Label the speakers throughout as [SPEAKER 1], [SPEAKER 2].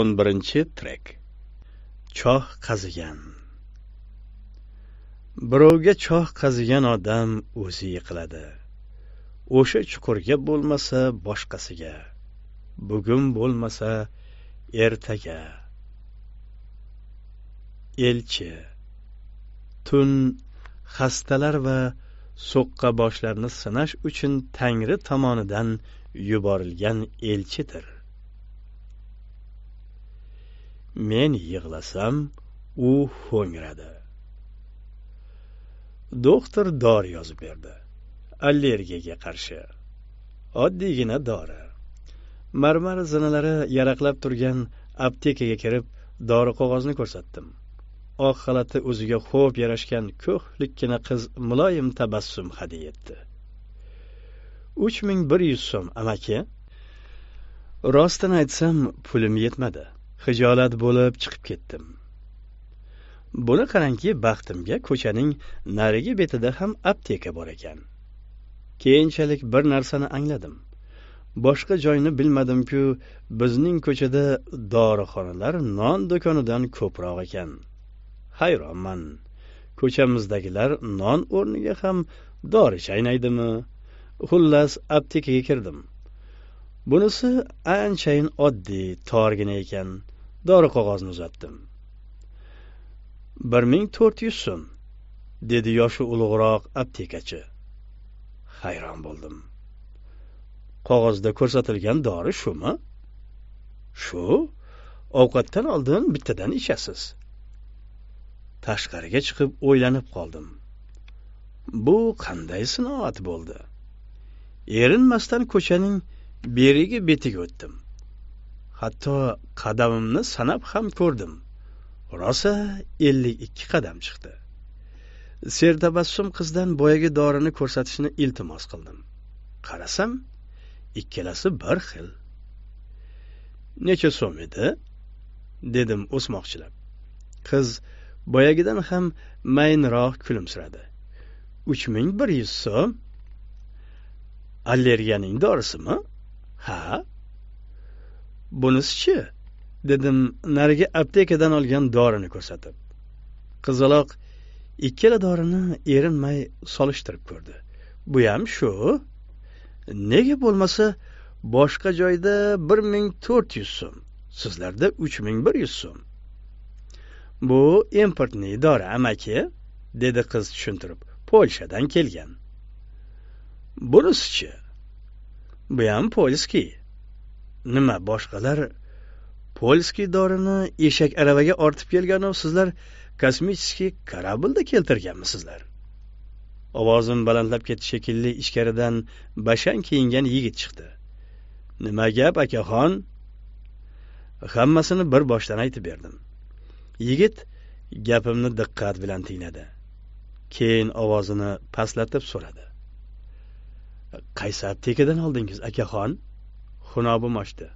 [SPEAKER 1] o'n birinchi trek choh qazigan birovga choh qazigan odam o'zi yiqiladi o'sha chuqurga bo'lmasa boshqasiga bugun bo'lmasa ertaga elchi tun xastalar va so'qqaboshlarni sinash uchun tangri tomonidan yuborilgan elchidir men yig'lasam u ho'ngradi doktor dori yozib berdi allergiyaga qarshi oddiygina dori marmar zinalari yaraqlab turgan aptekaga kirib dori qog'ozni ko'rsatdim oq xalati o'ziga xo'p yarashgan ko'hlikkina qiz muloyim tabassum hadya etdi uch ming bir yuz so'm amaki rostini aytsam pulim yetmadi xijolat bo'lib chiqib ketdim buni qarangki baxtimga ko'chaning narigi betida ham apteka bor ekan keyinchalik bir narsani angladim boshqa joyni bilmadimku bizning ko'chada dorixonalar non do'konidan ko'proq ekan hayronman ko'chamizdagilar non o'rniga ham dori chaynaydimi xullas aptekaga kirdim bunisi anchayin oddiy torgina ekan dori qog'ozni uzatdim bir ming to'rt yuz so'm dedi yoshi ulug'roq aptekachi hayron bo'ldim qog'ozda ko'rsatilgan dori shumi shu ovqatdan oldin bittadan ichasiz tashqariga chiqib o'ylanib qoldim bu qanday sinoat bo'ldi erinmasdan ko'chaning berigi betiga o'tdim hatto qadamimni sanab ham ko'rdim rosa ellik ikki qadam chiqdi sertabassum qizdan boyagi dorini ko'rsatishni iltimos qildim qarasam ikkalasi bir xil necha so'm edi dedim o'smoqchilab qiz boyagidan ham mayinroq kulimsiradi uch ming bir yuz so'm allergiyaning dorisimi ha bunisichi dedim narigi aptekadan olgan dorini ko'rsatib qizaloq ikkala dorini erinmay solishtirib ko'rdi buyam shu nega bo'lmasa boshqa joyda bir ming to'rt yuz so'm sizlarda uch ming bir yuz so'm bu importniy dori amaki dedi qiz tushuntirib polshadan kelgan bunisichi buyam polskiy nima boshqalar polskiy dorini eshak aravaga ortib kelganu sizlar kosmический korablda keltirganmisizlar ovozim balandlab ketdi shekilli ichkaridan bashang kiyingan yigit chiqdi nima gap akaxon hammasini bir boshdan aytib berdim yigit gapimni diqqat bilan tingladi keyin ovozini pastlatib so'radi qaysi aptekadan oldingiz akaxon xunobim ochdi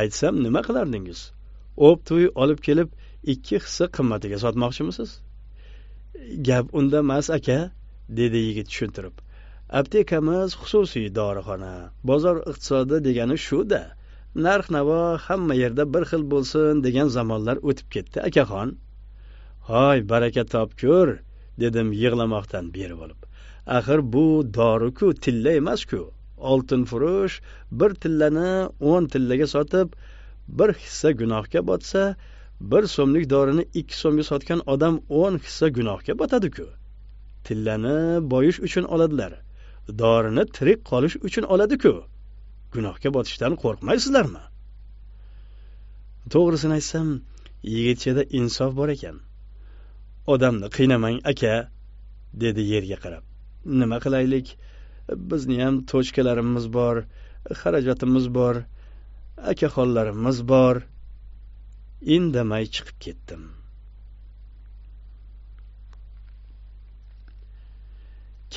[SPEAKER 1] aytsam nima qilardingiz to'y olib kelib ikki hissa qimmatiga sotmoqchimisiz gap unda emas aka dedi yigit tushuntirib aptekamiz xususiy dorixona bozor iqtisodi degani shu da narx navo hamma yerda bir xil bo'lsin degan zamonlar o'tib ketdi akaxon hoy baraka topkur dedim yig'lamoqdan beri bo'lib axir bu doriku tilla emasku oltinfurush bir tillani o'n tillaga sotib bir hissa gunohga botsa bir so'mlik dorini ikki so'mga sotgan odam o'n hissa gunohga botadiku tillani boyish uchun oladilar dorini tirik qolish uchun oladiku gunohga botishdan qo'rqmaysizlarmi to'g'risini aytsam yigitchada insof bor ekan odamni qiynamang aka dedi yerga qarab nima qilaylik bizni ham tochkalarimiz bor xarajatimiz bor akaxonlarimiz bor indamay chiqib ketdim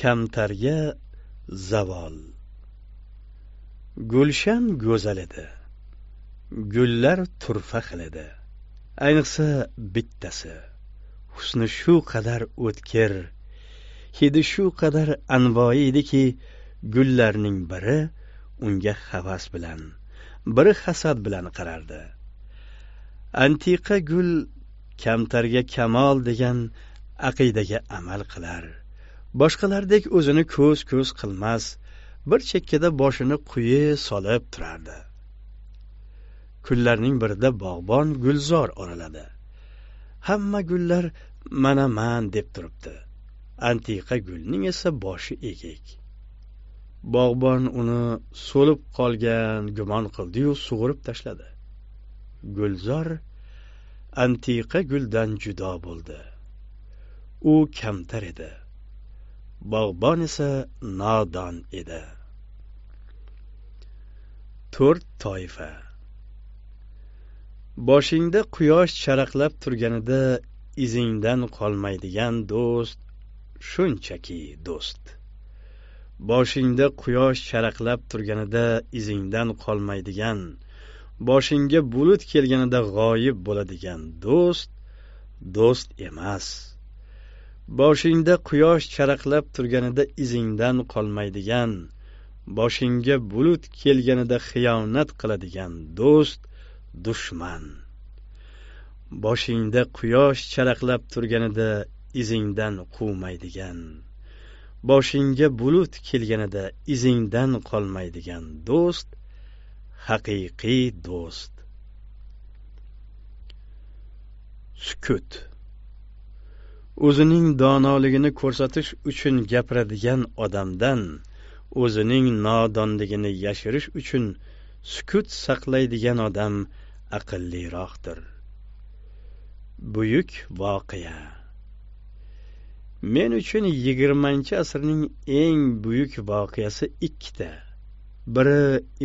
[SPEAKER 1] kamtarga zavol gulshan go'zal edi gullar turfa xil edi ayniqsa bittasi husni shu qadar o'tkir hidi shu qadar anvoyi ediki gullarning biri unga havas bilan biri hasad bilan qarardi antiqa gul kamtarga kamol degan aqidaga amal qilar boshqalardek o'zini ko'z ko'z qilmas bir chekkada boshini quyi solib turardi kunlarning birida bog'bon gulzor oraladi hamma gullar mana man deb turibdi antiqa gulning esa boshi egik bog'bon uni so'lib qolgan gumon qildiyu sug'urib tashladi gulzor antiqa guldan judo bo'ldi u kamtar edi bog'bon esa nodon edi to'rt toifa boshingda quyosh charaqlab turganida izingdan qolmaydigan do'st shunchaki do'st boshingda quyosh charaqlab turganida izingdan qolmaydigan boshingga bulut kelganida g'oyib bo'ladigan do'st do'st emas boshingda quyosh charaqlab turganida izingdan qolmaydigan boshingga bulut kelganida xiyonat qiladigan do'st dushman boshingda quyosh charaqlab turganida izingdan quvmaydigan boshingga bulut kelganida izingdan qolmaydigan do'st haqiqiy do'st sukut o'zining donoligini ko'rsatish uchun gapiradigan odamdan o'zining nodonligini yashirish uchun sukut saqlaydigan odam aqlliroqdir buyuk voqea men uchun yigirmanchi asrning eng buyuk voqeasi ikkita biri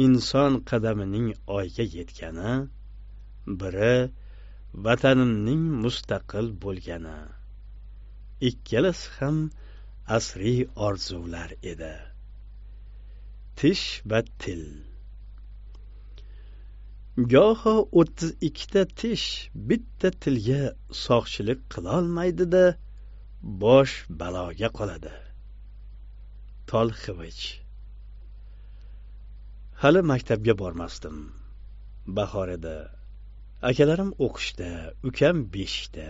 [SPEAKER 1] inson qadamining oyga yetgani biri vatanimning mustaqil bo'lgani ikkalasi ham asriy orzular edi tish va til goho o'ttiz ikkita tish bitta tilga soqchilik qilolmaydida bosh baloga qoladi tolxivich hali maktabga bormasdim bahor edi akalarim o'qishda ukam beshikda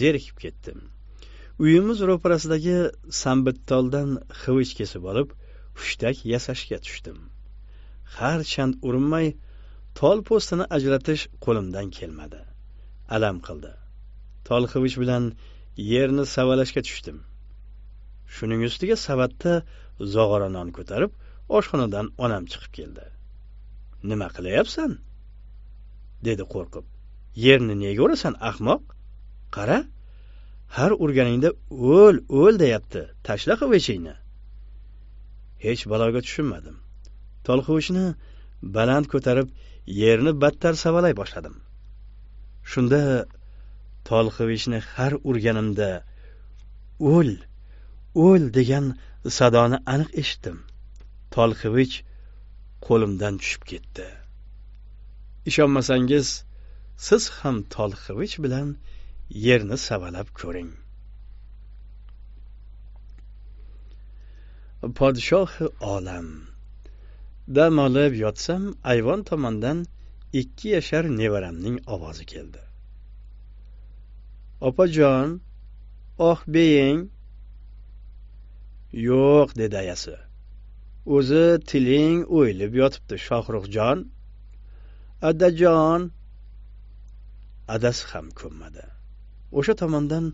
[SPEAKER 1] zerikib ketdim uyimiz ro'parasidagi sambittoldan xivich kesib olib hushtak yasashga tushdim har chand urinmay tol po'stini ajratish qo'limdan kelmadi alam qildi tol xivich bilan yerni savalashga tushdim shuning ustiga savatda zog'ora non ko'tarib oshxonadan onam chiqib keldi nima qilyapsan dedi qo'rqib yerni nega o'rasan ahmoq qara har urganingda o'l o'l deyapti tashla qivichingni hech baloga tushunmadim tolqivichni baland ko'tarib yerni battar savalay boshladim shunda tolqivishni har urganimda o'l o'l degan sadoni aniq eshitdim tolqivich qo'limdan tushib ketdi ishonmasangiz siz ham tolqivich bilan yerni savalab ko'ring podshohi olam dam olib yotsam ayvon tomondan ikki yashar nevaramning ovozi keldi opajon oh beying yo'q dedi ayasi o'zi tiling o'yilib yotibdi shohruxjon adajon adasi ham ko'nmadi o'sha tomondan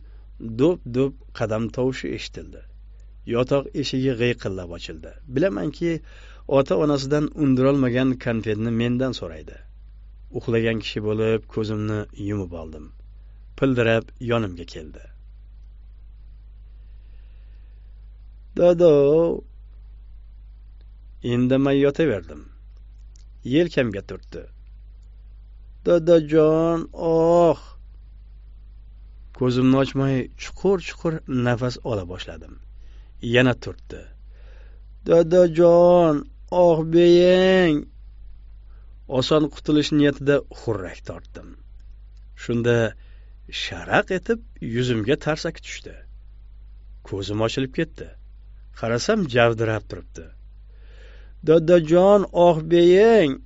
[SPEAKER 1] do'p do'p qadam tovushi eshitildi yotoq eshigi g'iyqillab ochildi bilamanki ota onasidan undirolmagan konfetni mendan so'raydi uxlagan kishi bo'lib ko'zimni yumib oldim pildirab yonimga keldi Endi indamay yotaverdim yelkamga turtdi dadajon oh ko'zimni ochmay chuqur chuqur nafas ola boshladim yana turtdi dadajon oh beyang oson qutulish niyatida xurrak tortdim shunda sharaq etib yuzimga tarsaki tushdi ko'zim ochilib ketdi qarasam javdirab turibdi dadajon oh beying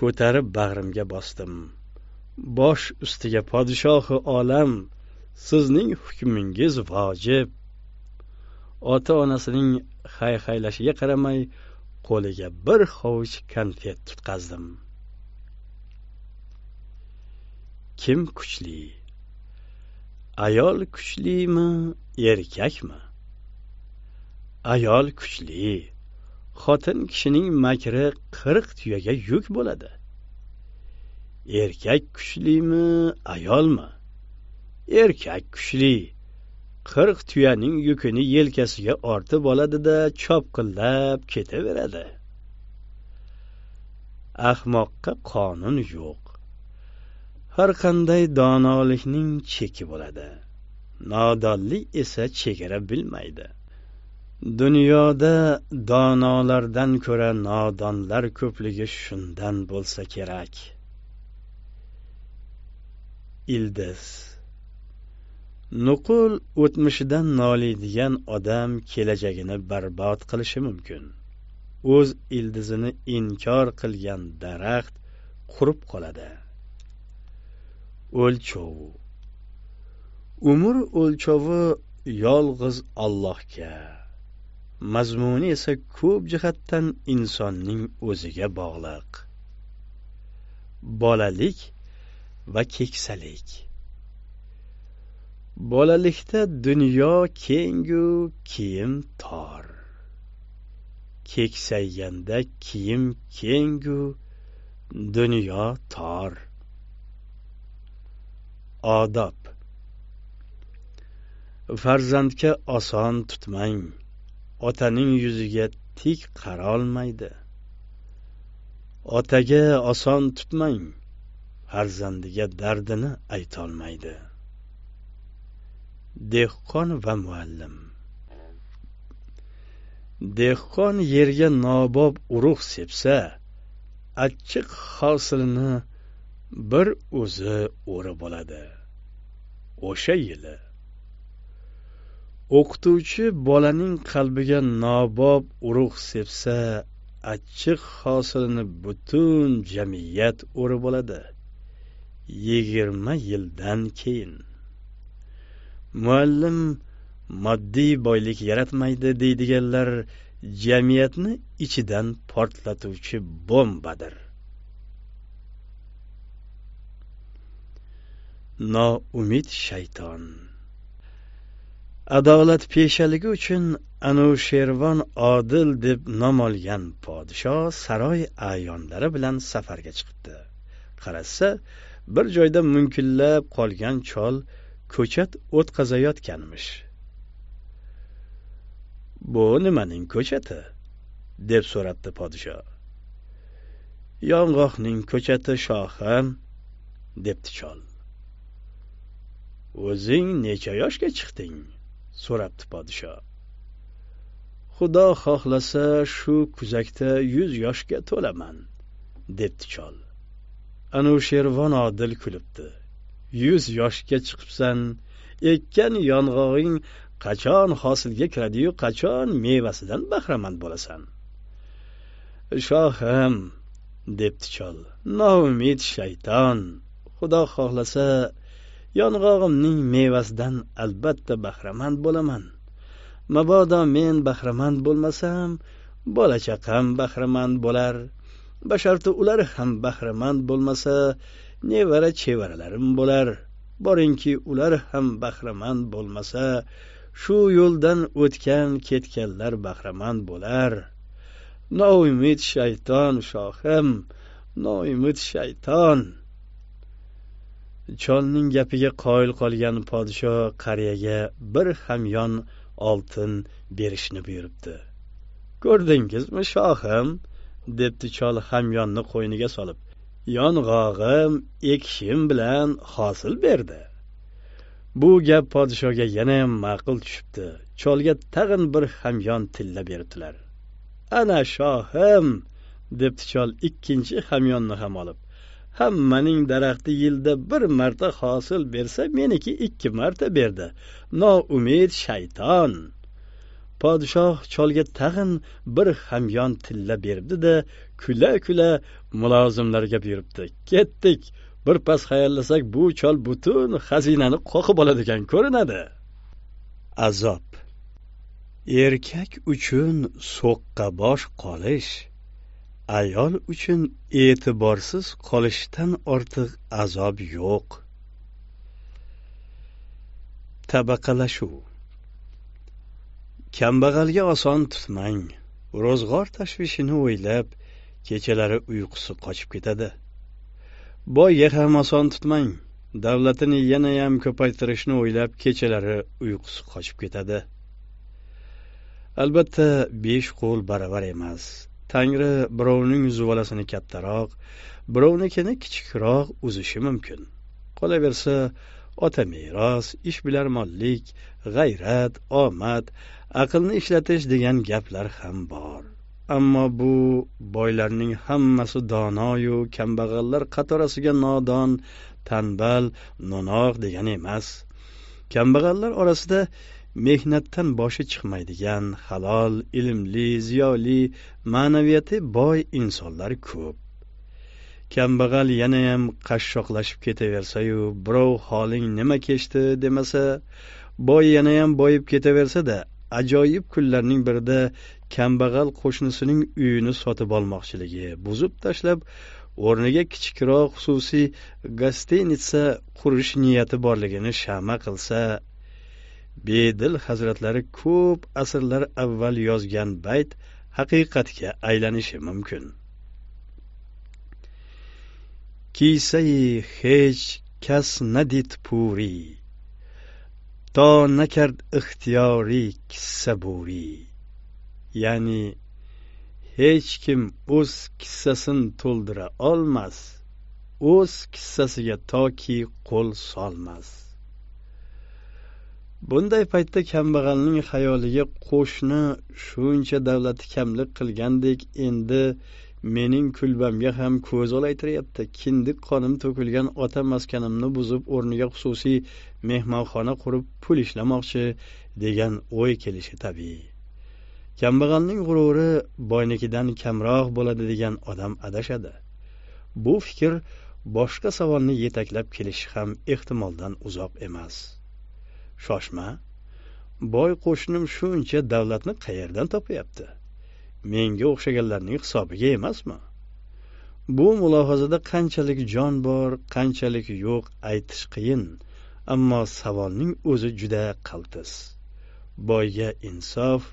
[SPEAKER 1] ko'tarib bag'rimga bosdim bosh ustiga podshohi olam sizning hukmingiz vojib ota onasining hayhaylashiga qaramay qo'liga bir hovuch konfet tutqazdim kim kuchli ayol kuchlimi erkakmi ayol kuchli xotin kishining makri qirq tuyaga yuk bo'ladi erkak kuchlimi ayolmi erkak kuchli qirq tuyaning yukini yelkasiga ortib oladida chopqillab ketaveradi ahmoqqa qonun yo'q har qanday donolikning cheki bo'ladi nodonlik esa chegara bilmaydi dunyoda donolardan ko'ra nodonlar ko'pligi shundan bo'lsa kerak ildiz nuqul o'tmishidan noliydigan odam kelajagini barbod qilishi mumkin o'z ildizini inkor qilgan daraxt qurib qoladi o'lchovi umr o'lchovi yolg'iz allohga mazmuni esa ko'p jihatdan insonning o'ziga bog'liq bolalik va keksalik bolalikda dunyo kengu kiyim tor keksayganda kiyim kengu dunyo tor odob farzandga oson tutmang otaning yuziga tik qarolmaydi otaga oson tutmang farzandiga dardini aytolmaydi dehqon va muallim dehqon yerga nobob urug' sepsa achchiq hosilni bir o'zi o'rib oladi o'sha yili o'qituvchi bolaning qalbiga nobob urug' sepsa achchiq hosilini butun jamiyat o'rib oladi yigirma yildan keyin muallim moddiy boylik yaratmaydi deydiganlar jamiyatni ichidan portlatuvchi bombadir noumid shayton adolat peshaligi uchun anu shervon odil deb nom olgan podsho saroy a'yonlari bilan safarga chiqibdi qarasa bir joyda munkillab qolgan chol ko'chat o'tqazayotganmish bu nimaning ko'chati deb so'rabdi podsho yong'oqning ko'chati shohim debdi chol o'zing necha yoshga chiqding so'rabdi podsho xudo xohlasa shu kuzakda yuz yoshga to'laman debdi chol anu shervon odil kulibdi yuz yoshga chiqibsan ekkan yong'og'ing qachon hosilga kiradiyu qachon mevasidan bahramand bo'lasan shohim debdi chol noumid shayton xudo xohlasa yong'og'imning mevasidan albatta bahramand bo'laman mabodo men bahramand bo'lmasam bola chaqam bahramand bo'lar basharti ular ham bahramand bo'lmasa nevara chevaralarim bo'lar boringki ular ham bahramand bo'lmasa shu yo'ldan o'tgan ketganlar bahramand bo'lar noumid shayton shohim noumid shayton cholning gapiga qoyil qolgan podsho qariyaga bir hamyon oltin berishni buyuribdi ko'rdingizmi shohim debdi chol hamyonni qo'yniga solib yong'og'im ekishim bilan hosil berdi bu gap podshoga yanayam ma'qul tushibdi cholga tag'in bir hamyon tilla beribdilar ana shohim debdi chol ikkinchi hamyonni ham olib hammaning daraxti yilda bir marta hosil bersa meniki ikki marta berdi noumid shayton podshoh cholga tag'in bir hamyon tilla berdi da kula kula mulozimlarga buyuribdi ketdik birpas xayollasak bu chol butun xazinani qoqib oladigan ko'rinadi azob erkak uchun so'qqabosh qolish ayol uchun e'tiborsiz qolishdan ortiq azob yo'q tabaqalashuv kambag'alga oson tutmang ro'zg'or tashvishini o'ylab kechalari uyqusi qochib ketadi boyga ham oson tutmang davlatini yanayam ko'paytirishni o'ylab kechalari uyqusi qochib ketadi albatta besh qo'l baravar emas tangri birovning zuvalasini kattaroq birovnikini kichikroq uzishi mumkin qolaversa ota meros ishbilarmonlik g'ayrat omad aqlni ishlatish degan gaplar ham bor ammo bu boylarning hammasi donoyu kambag'allar qatorasiga nodon tanbal no'noq degan emas kambag'allar orasida mehnatdan boshi chiqmaydigan halol ilmli ziyoli ma'naviyati boy insonlar ko'p kambag'al yanayam qashshoqlashib ketaversayu birov holing nima kechdi demasa boy yanayam boyib ketaversada ajoyib kunlarning birida kambag'al qo'shnisining uyini sotib olmoqchiligi buzib tashlab o'rniga kichikroq xususiy gostinitsa qurish niyati borligini shama qilsa bedil hazratlari ko'p asrlar avval yozgan bayt haqiqatga aylanishi mumkin kiysai hech kas nadid puri to nakard ixtiyori saburi ya'ni hech kim o'z kissasini to'ldira olmas o'z kissasiga toki qo'l solmas bunday paytda kambag'alning xayoliga qo'shni shuncha davlati kamlik qilgandek endi mening kulbamga ham ko'z olaytiryapti kindik qonim to'kilgan ota maskanimni buzib o'rniga xususiy mehmonxona qurib pul ishlamoqchi degan o'y kelishi tabiiy kambag'alning g'ururi boynikidan kamroq bo'ladi degan odam adashadi bu fikr boshqa savolni yetaklab kelishi ham ehtimoldan uzoq emas shoshma boy qo'shnim shuncha davlatni qayerdan topyapti menga o'xshaganlarning hisobiga emasmi bu mulohazada qanchalik jon bor qanchalik yo'q aytish qiyin ammo savolning o'zi juda qaltis boyga insof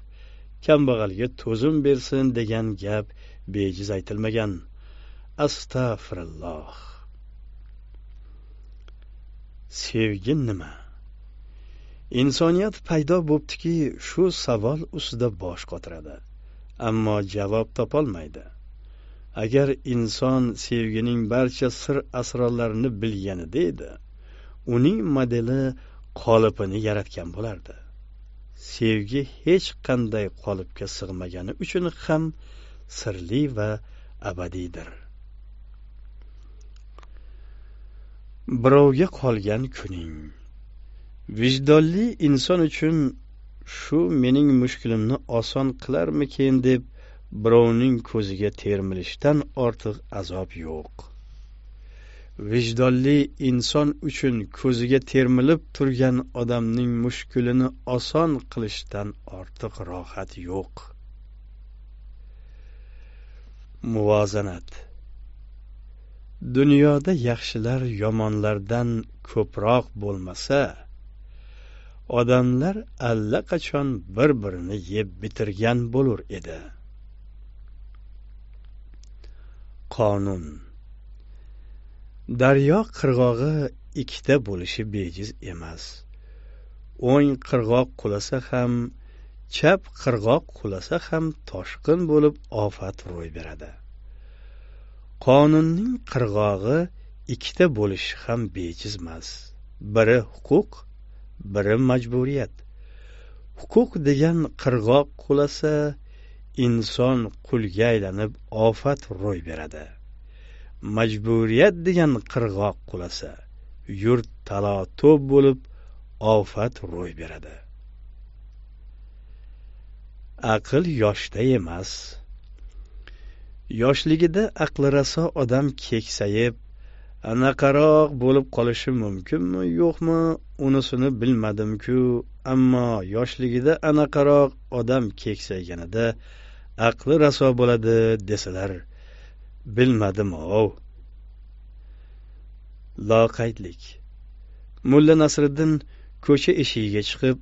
[SPEAKER 1] kambag'alga to'zim bersin degan gap bejiz aytilmagan astag'firulloh sevgi nima insoniyat paydo bo'libdiki shu savol ustida bosh qotiradi ammo javob topolmaydi agar inson sevgining barcha sir asrorlarini bilganida edi uning modeli qolipini yaratgan bo'lardi sevgi hech qanday qolipga sig'magani uchun ham sirli va abadiydir birovga qolgan kuning vijdonli inson uchun shu mening mushkulimni oson qilarmikin deb birovning ko'ziga termilishdan ortiq azob yo'q vijdonli inson uchun ko'ziga termilib turgan odamning mushkulini oson qilishdan ortiq rohat yo'q muvozanat dunyoda yaxshilar yomonlardan ko'proq bo'lmasa odamlar allaqachon bir birini yeb bitirgan bo'lur edi qonun daryo qirg'og'i ikkita bo'lishi bejiz emas o'ng qirg'oq qulasa ham chap qirg'oq qulasa ham toshqin bo'lib ofat ro'y beradi qonunning qirg'og'i ikkita bo'lishi ham bejizmas biri huquq biri majburiyat huquq degan qirg'oq qulasa inson qulga aylanib ofat ro'y beradi majburiyat degan qirg'oq qulasa yurt talo to'p bo'lib ofat ro'y beradi aql yoshda emas yoshligida aqli raso odam keksayib anaqaroq bo'lib qolishi mumkinmi yo'qmi unisini bilmadimku ammo yoshligida anaqaroq odam keksayganida aqli raso bo'ladi desalar bilmadim ov loqaydlik mulla nasriddin ko'cha eshigiga chiqib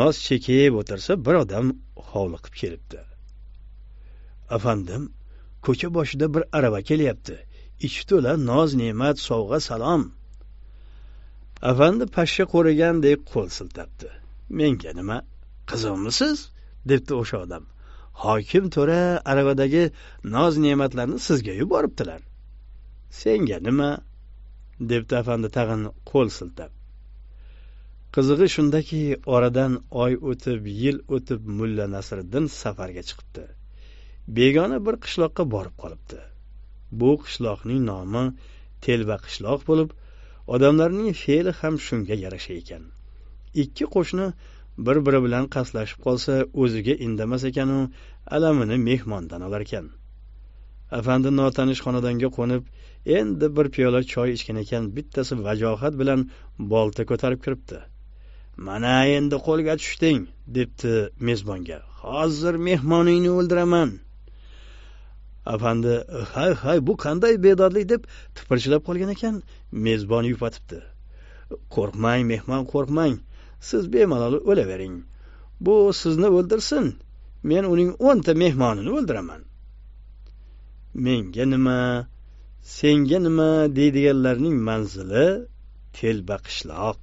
[SPEAKER 1] noz chekib o'tirsa bir odam hovliqib kelibdi afandim ko'cha boshida bir arava kelyapti ichi to'la noz ne'mat sovg'a salom afandi pashsha qo'rigandek qo'l siltabdi menga nima qizimmisiz debdi o'sha odam hokim to'ra aravadagi noz ne'matlarni sizga yuboribdilar senga nima debdi afandi tag'in qo'l siltab qizig'i shundaki oradan oy o'tib yil o'tib mulla nasriddin safarga chiqibdi begona bir qishloqqa borib qolibdi bu qishloqning nomi telba qishloq bo'lib odamlarning fe'li ham shunga yarasha ekan ikki qo'shni bir biri bilan qaslashib qolsa o'ziga indamas ekanu alamini mehmondan olarkan afandi notanish xonadonga qo'nib endi bir piyola choy ichgan ekan bittasi vajohat bilan bolta ko'tarib kiribdi mana endi qo'lga tushding debdi mezbonga hozir mehmoningni o'ldiraman afandi hay hay bu qanday bedodlik deb tipirchilab qolgan ekan mezbon yupatibdi qo'rqmang mehmon qo'rqmang siz bemalol o'lavering bu sizni o'ldirsin men uning o'nta mehmonini o'ldiraman menga nima senga nima deydiganlarning manzili telba qishloq